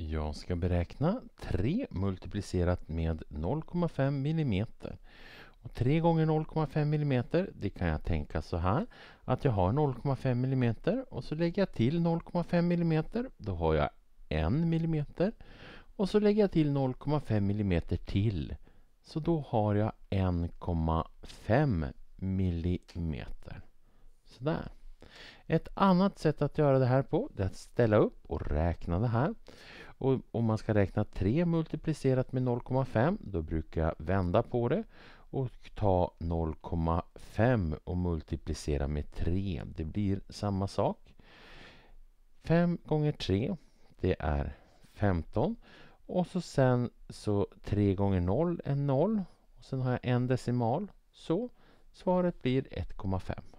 Jag ska beräkna 3 multiplicerat med 0,5 mm. Och 3 gånger 0,5 mm, det kan jag tänka så här att jag har 0,5 mm och så lägger jag till 0,5 mm, då har jag 1 mm. Och så lägger jag till 0,5 mm till, så då har jag 1,5 mm. Sådär. Ett annat sätt att göra det här på, är att ställa upp och räkna det här. Och om man ska räkna 3 multiplicerat med 0,5 då brukar jag vända på det och ta 0,5 och multiplicera med 3. Det blir samma sak. 5 gånger 3 det är 15 och så sen så 3 gånger 0 är 0 och sen har jag en decimal. Så svaret blir 1,5.